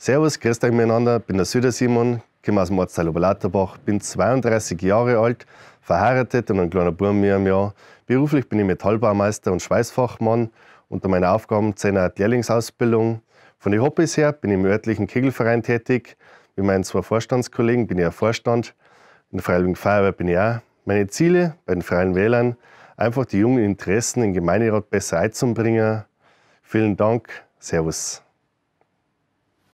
Servus, grüßt euch miteinander, bin der Süder Simon, komme aus dem Ortsteil Oberlatterbach, bin 32 Jahre alt, verheiratet und ein kleiner Burm mir im Jahr. Beruflich bin ich Metallbaumeister und Schweißfachmann. Unter meinen Aufgaben zählen eine Lehrlingsausbildung. Von den Hobbys her bin ich im örtlichen Kegelverein tätig. Wie meinen zwei Vorstandskollegen bin ich auch Vorstand. In der Freiwilligen Feuerwehr bin ich auch. Meine Ziele bei den Freien Wählern, einfach die jungen Interessen im Gemeinderat besser einzubringen. Vielen Dank. Servus.